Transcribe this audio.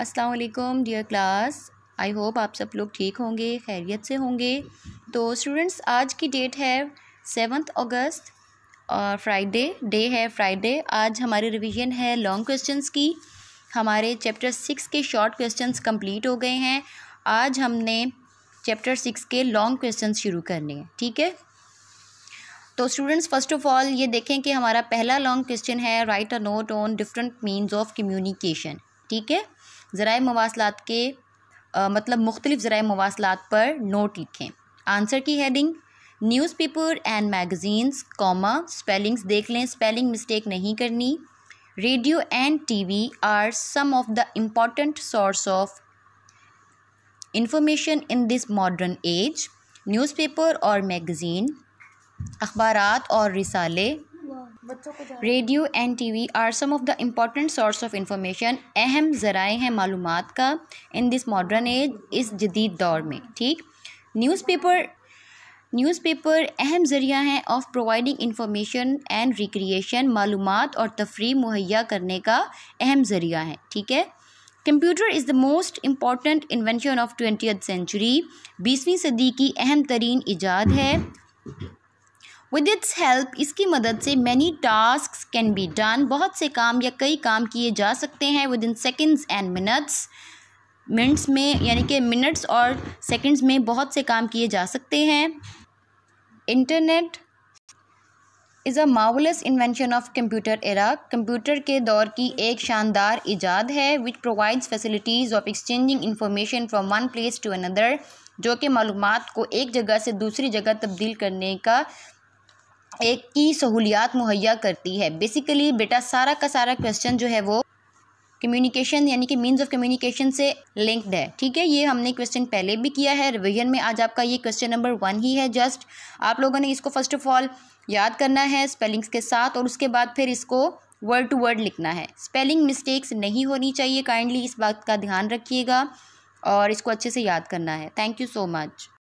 असलकम dear class I hope आप सब लोग ठीक होंगे खैरियत से होंगे तो स्टूडेंट्स आज की डेट है सेवन्थ अगस्त और फ्राइडे डे है फ्राइडे आज हमारे रिवीजन है लॉन्ग क्वेश्चंस की हमारे चैप्टर सिक्स के शॉर्ट क्वेश्चंस कंप्लीट हो गए हैं आज हमने चैप्टर सिक्स के लॉन्ग क्वेश्चंस शुरू करने हैं ठीक है तो स्टूडेंट्स फर्स्ट ऑफ ऑल ये देखें कि हमारा पहला लॉन्ग क्वेश्चन है write a note on different means of communication ठीक है ज़रा मवासलात के आ, मतलब मुख्तलिफ़ ज़रा मवासलात पर नोट लिखें आंसर की heading newspaper and magazines comma spellings देख लें स्पेलिंग मिस्टेक नहीं करनी radio and TV are some of the important source of information in this modern age newspaper और मैगज़ीन अखबार और रिसाले radio and T V are some of the important source of information अहम ज़राए हैं मालूम का इन दिस मॉडर्न एज इस जदीद दौर में ठीक न्यूज़पेपर न्यूज़पेपर अहम ज़रिया हैं of providing information and recreation मालूम और तफरी मुहैया करने का अहम ज़रिया है ठीक है computer is the most important invention of twenty century बीसवीं सदी की अहम तरीन ईजाद है विद इट्स हेल्प इसकी मदद से many task can be done बहुत से काम या कई काम किए जा सकते हैं within seconds and minutes minutes में यानी कि मिनट्स और सेकेंड्स में बहुत से काम किए जा सकते हैं internet is a marvellous invention of computer era computer के दौर की एक शानदार ईजाद है which provides facilities of exchanging information from one place to another जो कि मालूम को एक जगह से दूसरी जगह तब्दील करने का एक की सहूलियात मुहैया करती है बेसिकली बेटा सारा का सारा क्वेश्चन जो है वो कम्युनिकेशन यानी कि मीन्स ऑफ कम्युनिकेशन से लिंक्ड है ठीक है ये हमने क्वेश्चन पहले भी किया है रिवीजन में आज आपका ये क्वेश्चन नंबर वन ही है जस्ट आप लोगों ने इसको फर्स्ट ऑफ ऑल याद करना है स्पेलिंग्स के साथ और उसके बाद फिर इसको वर्ड टू वर्ड लिखना है स्पेलिंग मिस्टेक्स नहीं होनी चाहिए काइंडली इस बात का ध्यान रखिएगा और इसको अच्छे से याद करना है थैंक यू सो मच